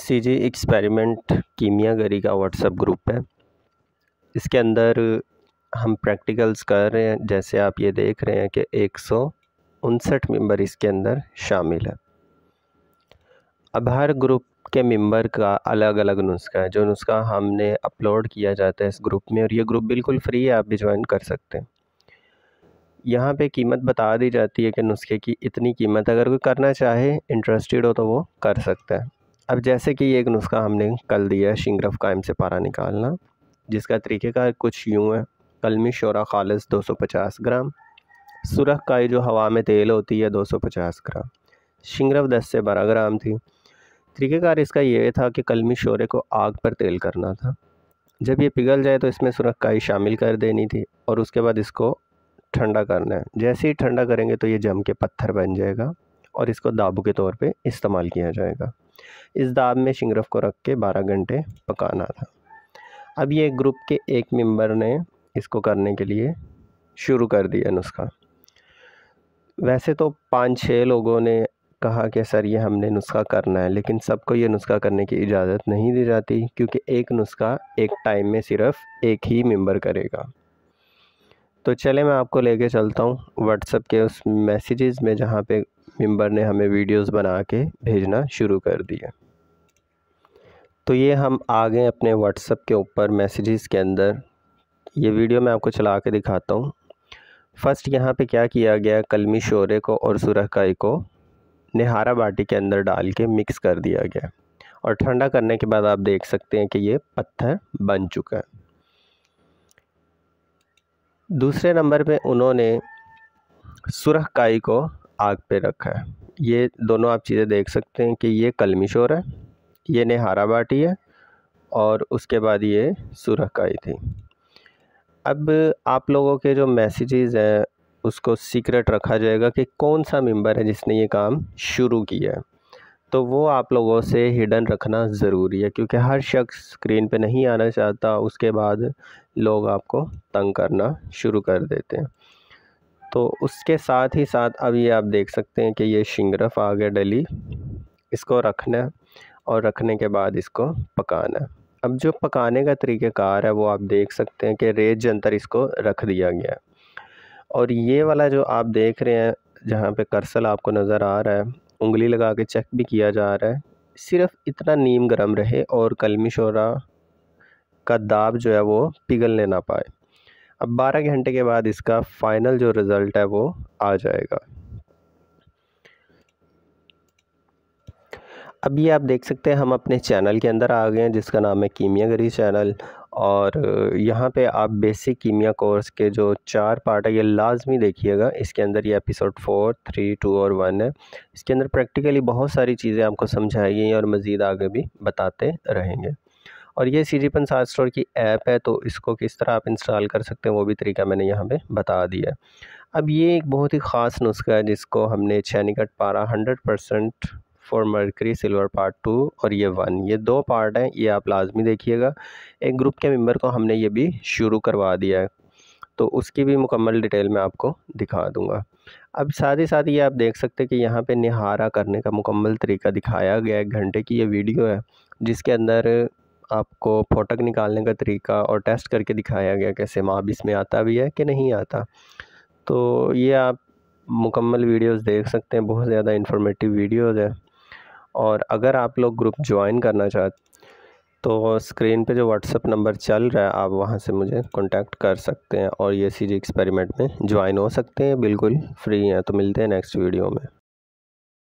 सी जी experiment कीमियागरी का WhatsApp group है इसके अंदर हम प्रैक्टिकल्स कर रहे हैं जैसे आप ये देख रहे हैं कि एक सौ उनसठ मेम्बर इसके अंदर शामिल है अब हर ग्रुप के मेंबर का अलग अलग नुस्खा है जो नुस्खा हमने अपलोड किया जाता है इस ग्रुप में और ये ग्रुप बिल्कुल फ्री है आप भी ज्वाइन कर सकते हैं यहाँ पे कीमत बता दी जाती है कि नुस्खे की इतनी कीमत अगर कोई करना चाहे इंटरेस्टेड हो तो वो कर सकता है अब जैसे कि एक नुस्खा हमने कल दिया है शिंगरफ कायम से पारा निकालना जिसका तरीक़ेकार कुछ यूँ है कलमी शोरा खालस 250 ग्राम सुरख काई जो हवा में तेल होती है 250 ग्राम शिंगरफ 10 से 12 ग्राम थी तरीक़ेकार इसका ये था कि कलमी शोरे को आग पर तेल करना था जब ये पिघल जाए तो इसमें सुरख काई शामिल कर देनी थी और उसके बाद इसको ठंडा करना है जैसे ही ठंडा करेंगे तो ये जम के पत्थर बन जाएगा और इसको दाबू के तौर पे इस्तेमाल किया जाएगा इस दाब में शिंगरफ को रख के बारह घंटे पकाना था अब ये ग्रुप के एक मेंबर ने इसको करने के लिए शुरू कर दिया नुस्खा वैसे तो पाँच छः लोगों ने कहा कि सर ये हमने नुस्खा करना है लेकिन सबको ये नुस्खा करने की इजाज़त नहीं दी जाती क्योंकि एक नुस्खा एक टाइम में सिर्फ एक ही मेंबर करेगा तो चले मैं आपको लेके चलता हूँ व्हाट्सअप के उस मैसेजेस में जहाँ पे मेंबर ने हमें वीडियोस बना के भेजना शुरू कर दिया तो ये हम आ गए अपने व्हाट्सअप के ऊपर मैसेजेस के अंदर ये वीडियो मैं आपको चला के दिखाता हूँ फ़र्स्ट यहाँ पे क्या किया गया कलमी शोरे को और सुरहकाई को निहारा बाटी के अंदर डाल के मिक्स कर दिया गया और ठंडा करने के बाद आप देख सकते हैं कि ये पत्थर बन चुका है दूसरे नंबर पे उन्होंने सुरहकाई को आग पे रखा है ये दोनों आप चीज़ें देख सकते हैं कि ये कलमिशोर है ये नेहारा बाटी है और उसके बाद ये सुरखाई थी अब आप लोगों के जो मैसेजेस हैं उसको सीक्रेट रखा जाएगा कि कौन सा मेंबर है जिसने ये काम शुरू किया है तो वो आप लोगों से हिडन रखना ज़रूरी है क्योंकि हर शख्स स्क्रीन पे नहीं आना चाहता उसके बाद लोग आपको तंग करना शुरू कर देते हैं तो उसके साथ ही साथ अब ये आप देख सकते हैं कि ये शिंगरफ आ गया डली इसको रखना है और रखने के बाद इसको पकाना है अब जो पकाने का तरीक़ेकार है वो आप देख सकते हैं कि रेत जंतर इसको रख दिया गया है और ये वाला जो आप देख रहे हैं जहाँ पे करसल आपको नज़र आ रहा है उंगली लगा के चेक भी किया जा रहा है सिर्फ इतना नीम गर्म रहे और कलमी शोरा का दाब जो है वो पिघलने ना पाए अब बारह घंटे के बाद इसका फाइनल जो रिज़ल्ट है वो आ जाएगा अब ये आप देख सकते हैं हम अपने चैनल के अंदर आ गए हैं जिसका नाम है कीमिया गरी चैनल और यहाँ पे आप बेसिक कीमिया कोर्स के जो चार पार्ट है ये लाजमी देखिएगा इसके अंदर ये एपिसोड फोर थ्री टू और वन है इसके अंदर प्रैक्टिकली बहुत सारी चीज़ें आपको समझाई गई और मज़ीद आगे भी बताते रहेंगे और ये सी जी पन स्टोर की ऐप है तो इसको किस तरह आप इंस्टॉल कर सकते हैं वो भी तरीका मैंने यहाँ पे बता दिया अब ये एक बहुत ही ख़ास नुस्खा है जिसको हमने छैनिकट पारा hundred percent for mercury silver part two और ये वन ये दो पार्ट हैं ये आप लाजमी देखिएगा एक ग्रुप के मेम्बर को हमने ये भी शुरू करवा दिया है तो उसकी भी मुकम्मल डिटेल मैं आपको दिखा दूँगा अब साथ ही साथ ये आप देख सकते हैं कि यहाँ पे निहारा करने का मुकम्मल तरीका दिखाया गया एक घंटे की ये वीडियो है जिसके अंदर आपको फोटक निकालने का तरीका और टेस्ट करके दिखाया गया कैसे माप इसमें आता भी है कि नहीं आता तो ये आप मुकम्मल वीडियोस देख सकते हैं बहुत ज़्यादा इंफॉर्मेटिव वीडियोस है और अगर आप लोग ग्रुप ज्वाइन करना चाहते तो स्क्रीन पे जो व्हाट्सअप नंबर चल रहा है आप वहाँ से मुझे कांटेक्ट कर सकते हैं और ये सी एक्सपेरिमेंट में ज्वाइन हो सकते हैं बिल्कुल फ्री हैं तो मिलते हैं नेक्स्ट वीडियो में